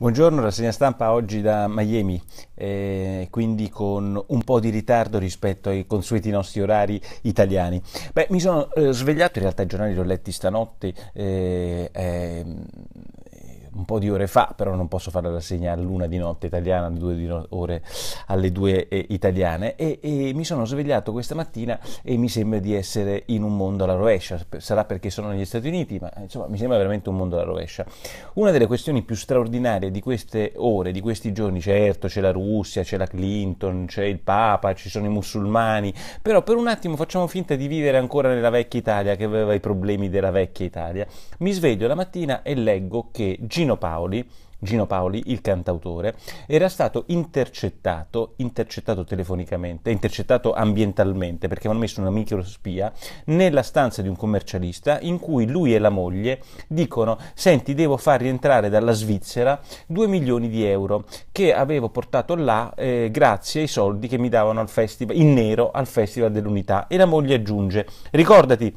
Buongiorno, rassegna stampa oggi da Miami, eh, quindi con un po' di ritardo rispetto ai consueti nostri orari italiani. Beh, mi sono eh, svegliato, in realtà i giornali li ho letti stanotte, eh, ehm, un po' di ore fa, però non posso fare la rassegna all'una di notte italiana, alle due, no- ore, alle due eh, italiane, e, e, mi sono svegliato questa mattina e mi sembra di essere in un mondo alla rovescia, sarà perché sono negli Stati Uniti, ma insomma mi sembra veramente un mondo alla rovescia. Una delle questioni più straordinarie di queste ore, di questi giorni, certo c'è la Russia, c'è la Clinton, c'è il Papa, ci sono i musulmani, però per un attimo facciamo finta di vivere ancora nella vecchia Italia, che aveva i problemi della vecchia Italia. Mi sveglio la mattina e leggo che G Gino Paoli, Gino Paoli, il cantautore, era stato intercettato, intercettato telefonicamente, intercettato ambientalmente perché avevano messo una microspia nella stanza di un commercialista in cui lui e la moglie dicono senti devo far rientrare dalla Svizzera 2 milioni di euro che avevo portato là eh, grazie ai soldi che mi davano al festival, in nero al Festival dell'Unità e la moglie aggiunge ricordati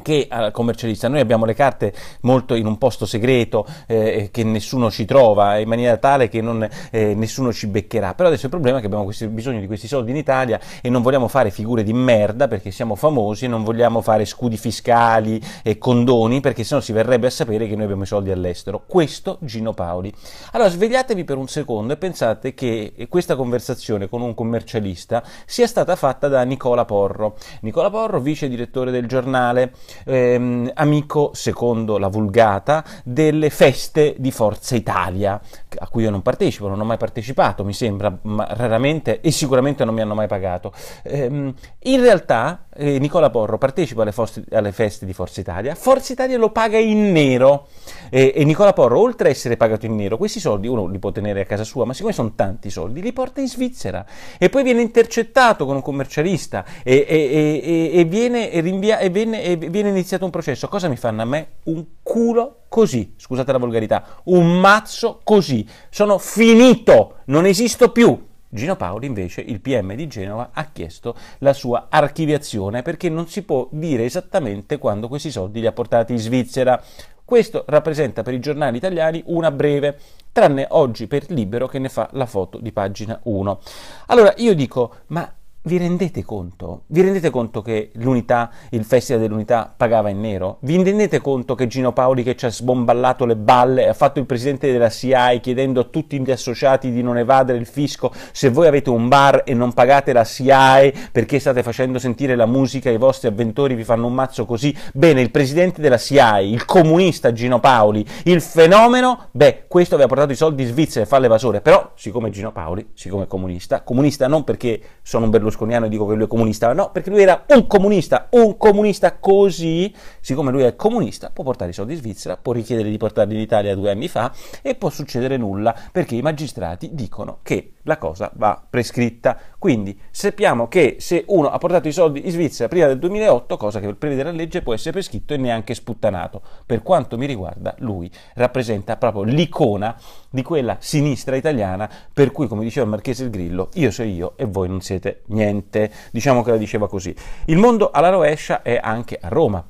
che al eh, commercialista. Noi abbiamo le carte molto in un posto segreto eh, che nessuno ci trova in maniera tale che non, eh, nessuno ci beccherà. Però adesso il problema è che abbiamo questi, bisogno di questi soldi in Italia e non vogliamo fare figure di merda perché siamo famosi e non vogliamo fare scudi fiscali e condoni perché sennò si verrebbe a sapere che noi abbiamo i soldi all'estero. Questo Gino Paoli. Allora svegliatevi per un secondo e pensate che questa conversazione con un commercialista sia stata fatta da Nicola Porro. Nicola Porro, vice direttore del giornale ehm, amico, secondo la vulgata, delle feste di Forza Italia, a cui io non partecipo, non ho mai partecipato, mi sembra, ma raramente e sicuramente non mi hanno mai pagato. Ehm, in realtà eh, Nicola Porro partecipa alle, foste, alle, feste di Forza Italia, Forza Italia lo paga in nero e, e Nicola Porro, oltre a essere pagato in nero, questi soldi uno li può tenere a casa sua, ma siccome sono tanti soldi, li porta in Svizzera e poi viene intercettato con un commercialista e, e, e, e viene, rinvia, viene, viene iniziato un processo. Cosa mi fanno a me? Un culo così, scusate la volgarità, un mazzo così. Sono finito, non esisto più. Gino Paoli invece, il PM di Genova, ha chiesto la sua archiviazione perché non si può dire esattamente quando questi soldi li ha portati in Svizzera. Questo rappresenta per i giornali italiani una breve, tranne oggi per Libero che ne fa la foto di pagina 1. Allora io dico, ma vi rendete conto? Vi rendete conto che l'unità, il Festival dell'Unità pagava in nero? Vi rendete conto che Gino Paoli che ci ha sbomballato le balle ha fatto il presidente della CIA chiedendo a tutti gli associati di non evadere il fisco? Se voi avete un bar e non pagate la CIA perché state facendo sentire la musica e i vostri avventori vi fanno un mazzo così? Bene, il presidente della CIA, il comunista Gino Paoli, il fenomeno, beh, questo aveva portato i soldi in Svizzera e fa l'evasore, però siccome Gino Paoli, siccome è comunista, comunista non perché sono un Berlusconi, berlusconiano e dico che lui è comunista, no, perché lui era un comunista, un comunista così, siccome lui è comunista, può portare i soldi in Svizzera, può richiedere di portarli in Italia due anni fa e può succedere nulla, perché i magistrati dicono che la cosa va prescritta. Quindi sappiamo che se uno ha portato i soldi in Svizzera prima del 2008, cosa che prevede la legge può essere prescritto e neanche sputtanato, per quanto mi riguarda lui rappresenta proprio l'icona di quella sinistra italiana per cui, come diceva il Marchese il Grillo, io sono io e voi non siete niente. Diciamo che la diceva così. Il mondo alla rovescia è anche a Roma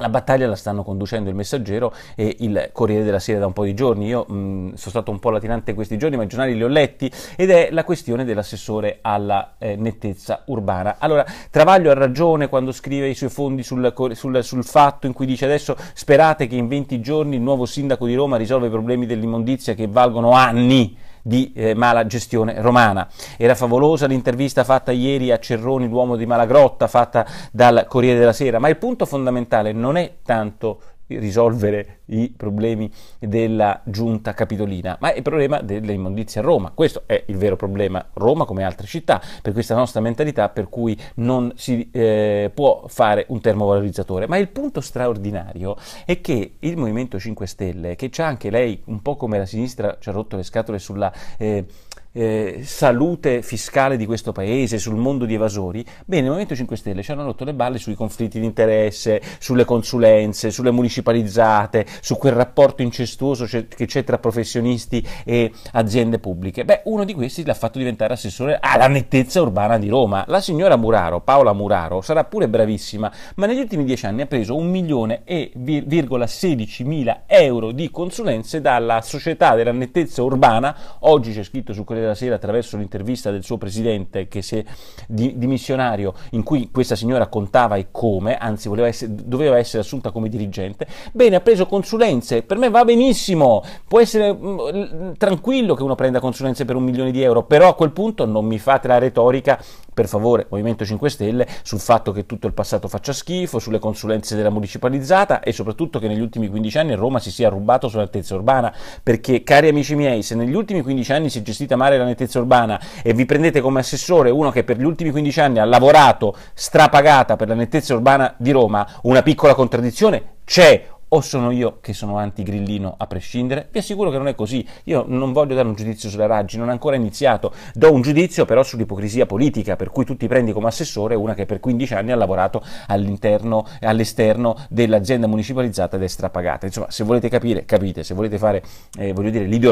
la battaglia la stanno conducendo il Messaggero e il Corriere della Sera da un po' di giorni. Io mh, sono stato un po' latinante questi giorni, ma i giornali li ho letti ed è la questione dell'assessore alla eh, nettezza urbana. Allora, Travaglio ha ragione quando scrive i suoi fondi sul, sul, sul, fatto in cui dice adesso sperate che in 20 giorni il nuovo sindaco di Roma risolva i problemi dell'immondizia che valgono anni di eh, mala gestione romana. Era favolosa l'intervista fatta ieri a Cerroni, l'uomo di Malagrotta, fatta dal Corriere della Sera, ma il punto fondamentale non è tanto risolvere i problemi della giunta capitolina, ma è il problema delle immondizie a Roma. Questo è il vero problema, Roma come altre città, per questa nostra mentalità per cui non si eh, può fare un termovalorizzatore. Ma il punto straordinario è che il Movimento 5 Stelle, che c'ha anche lei un po' come la sinistra ci ha rotto le scatole sulla... Eh, eh, salute fiscale di questo paese, sul mondo di evasori, bene, il Movimento 5 Stelle ci hanno rotto le balle sui conflitti di interesse, sulle consulenze, sulle municipalizzate, su quel rapporto incestuoso che c'è tra professionisti e aziende pubbliche? Beh, uno di questi l'ha fatto diventare assessore alla nettezza urbana di Roma. La signora Muraro, Paola Muraro, sarà pure bravissima, ma negli ultimi dieci anni ha preso un milione e virgola 16 mila euro di consulenze dalla società della nettezza urbana. Oggi c'è scritto su Corriere della Sera attraverso l'intervista del suo presidente che si è di, dimissionario in cui questa signora contava e come, anzi essere, doveva essere assunta come dirigente. Bene, ha preso consulenze consulenze, per me va benissimo, può essere mh, mm, tranquillo che uno prenda consulenze per un milione di euro, però a quel punto non mi fate la retorica, per favore, Movimento 5 Stelle, sul fatto che tutto il passato faccia schifo, sulle consulenze della municipalizzata e soprattutto che negli ultimi 15 anni Roma si sia rubato sulla nettezza urbana, perché cari amici miei, se negli ultimi 15 anni si è gestita male la nettezza urbana e vi prendete come assessore uno che per gli ultimi 15 anni ha lavorato strapagata per la nettezza urbana di Roma, una piccola contraddizione c'è, o sono io che sono anti-grillino a prescindere? Vi assicuro che non è così. Io non voglio dare un giudizio sulla Raggi, non ho ancora iniziato. Do un giudizio però sull'ipocrisia politica, per cui tu ti prendi come assessore una che per 15 anni ha lavorato all'interno e all'esterno dell'azienda municipalizzata ed è strapagata. Insomma, se volete capire, capite. Se volete fare, eh, voglio dire, gli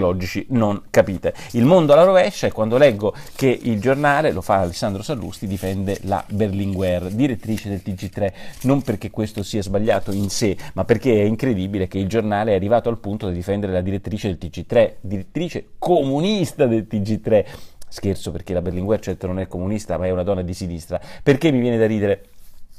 non capite. Il mondo alla rovescia è quando leggo che il giornale, lo fa Alessandro Sallusti, difende la Berlinguer, direttrice del TG3, non perché questo sia sbagliato in sé, ma perché è incredibile che il giornale è arrivato al punto di difendere la direttrice del TG3, direttrice comunista del TG3. Scherzo perché la Berlinguer certo non è comunista, ma è una donna di sinistra. Perché mi viene da ridere?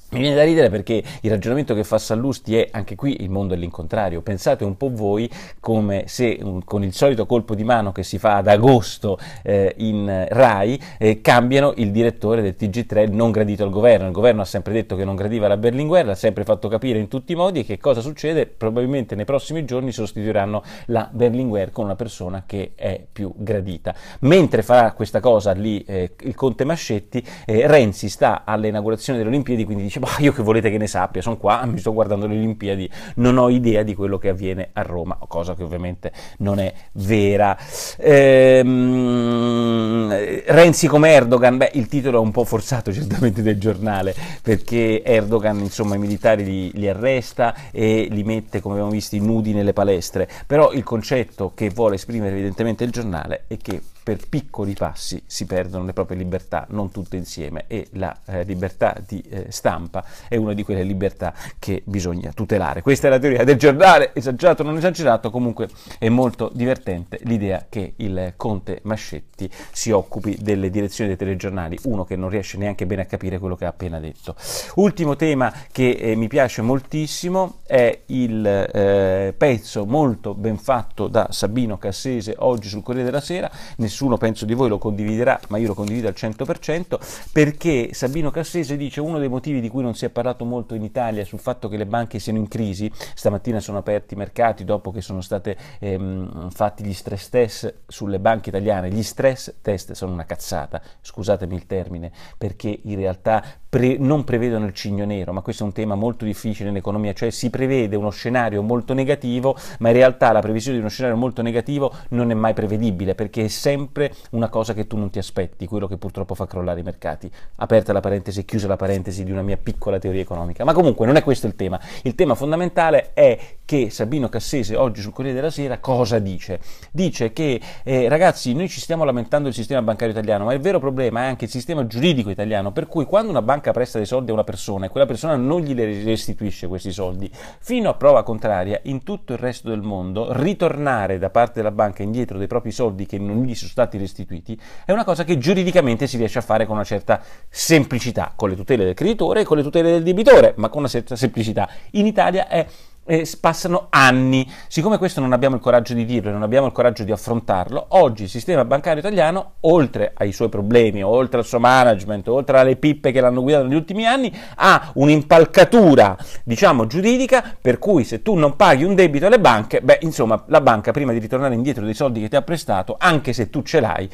Mi viene da ridere perché il ragionamento che fa Sallusti è anche qui il mondo è l'incontrario. Pensate un po' voi come se con il solito colpo di mano che si fa ad agosto eh, in Rai eh, cambiano il direttore del TG3 non gradito al governo. Il governo ha sempre detto che non gradiva la Berlinguer, l'ha sempre fatto capire in tutti i modi e che cosa succede? Probabilmente nei prossimi giorni sostituiranno la Berlinguer con una persona che è più gradita. Mentre farà questa cosa lì eh, il conte Mascetti, eh, Renzi sta all'inaugurazione delle Olimpiadi, quindi dice dice, ma boh, io che volete che ne sappia, sono qua, mi sto guardando le Olimpiadi, non ho idea di quello che avviene a Roma, cosa che ovviamente non è vera. Ehm, Renzi come Erdogan, beh, il titolo è un po' forzato certamente del giornale, perché Erdogan, insomma, i militari li, li arresta e li mette, come abbiamo visto, nudi nelle palestre, però il concetto che vuole esprimere evidentemente il giornale è che per piccoli passi si perdono le proprie libertà, non tutte insieme, e la eh, libertà di eh, stampa è una di quelle libertà che bisogna tutelare. Questa è la teoria del giornale, esagerato o non esagerato, comunque è molto divertente l'idea che il conte Mascetti si occupi delle direzioni dei telegiornali, uno che non riesce neanche bene a capire quello che ha appena detto. Ultimo tema che eh, mi piace moltissimo è il eh, pezzo molto ben fatto da Sabino Cassese oggi sul Corriere della Sera, Nessun nessuno penso di voi lo condividerà, ma io lo condivido al 100%, perché Sabino Cassese dice uno dei motivi di cui non si è parlato molto in Italia sul fatto che le banche siano in crisi, stamattina sono aperti i mercati dopo che sono stati ehm, fatti gli stress test sulle banche italiane, gli stress test sono una cazzata, scusatemi il termine, perché in realtà pre- non prevedono il cigno nero, ma questo è un tema molto difficile in economia, cioè si prevede uno scenario molto negativo, ma in realtà la previsione di uno scenario molto negativo non è mai prevedibile, perché è sempre una cosa che tu non ti aspetti, quello che purtroppo fa crollare i mercati. Aperta la parentesi, chiusa la parentesi di una mia piccola teoria economica. Ma comunque non è questo il tema, il tema fondamentale è che Sabino Cassese oggi sul Corriere della Sera cosa dice? Dice che eh, ragazzi noi ci stiamo lamentando del sistema bancario italiano, ma il vero problema è anche il sistema giuridico italiano, per cui quando una banca presta dei soldi a una persona e quella persona non gli restituisce questi soldi, fino a prova contraria in tutto il resto del mondo ritornare da parte della banca indietro dei propri soldi che non gli sono stati restituiti è una cosa che giuridicamente si riesce a fare con una certa semplicità, con le tutele del creditore e con le tutele del debitore, ma con una certa semplicità. In Italia è eh, passano anni. Siccome questo non abbiamo il coraggio di dirlo e non abbiamo il coraggio di affrontarlo, oggi il sistema bancario italiano, oltre ai suoi problemi, oltre al suo management, oltre alle pippe che l'hanno guidato negli ultimi anni, ha un'impalcatura, diciamo, giuridica per cui se tu non paghi un debito alle banche, beh, insomma, la banca prima di ritornare indietro dei soldi che ti ha prestato, anche se tu ce l'hai,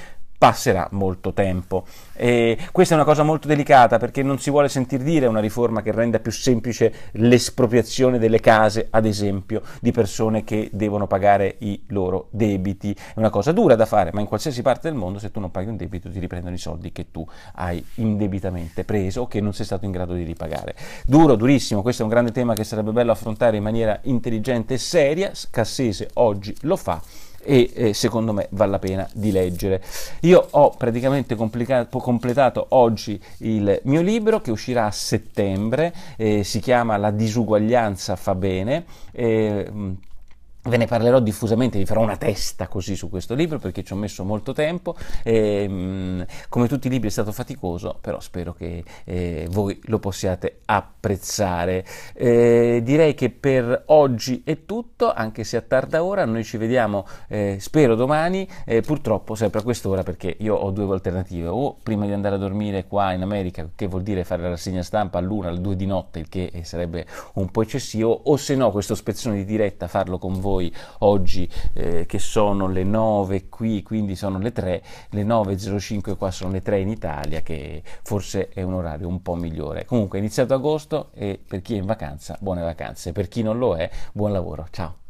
passerà molto tempo. E questa è una cosa molto delicata perché non si vuole sentir dire una riforma che renda più semplice l'espropriazione delle case, ad esempio, di persone che devono pagare i loro debiti. È una cosa dura da fare, ma in qualsiasi parte del mondo se tu non paghi un debito ti riprendono i soldi che tu hai indebitamente preso o che non sei stato in grado di ripagare. Duro, durissimo, questo è un grande tema che sarebbe bello affrontare in maniera intelligente e seria. Scassese oggi lo fa e eh, secondo me vale la pena di leggere. Io ho praticamente completato oggi il mio libro che uscirà a settembre, eh, si chiama La disuguaglianza fa bene. Eh, Ve ne parlerò diffusamente, vi farò una testa così su questo libro perché ci ho messo molto tempo. E, ehm, come tutti i libri è stato faticoso, però spero che eh, voi lo possiate apprezzare. Eh, direi che per oggi è tutto, anche se a tarda ora. Noi ci vediamo, eh, spero domani, eh, purtroppo sempre a quest'ora perché io ho due alternative. O prima di andare a dormire qua in America, che vuol dire fare la rassegna stampa all'una, alle due di notte, il che eh, sarebbe un po' eccessivo, o se no questo spezzone di diretta farlo con voi voi oggi eh, che sono le 9 qui, quindi sono le 3, le 9.05 qua sono le 3 in Italia che forse è un orario un po' migliore. Comunque è iniziato agosto e per chi è in vacanza buone vacanze, per chi non lo è buon lavoro, ciao!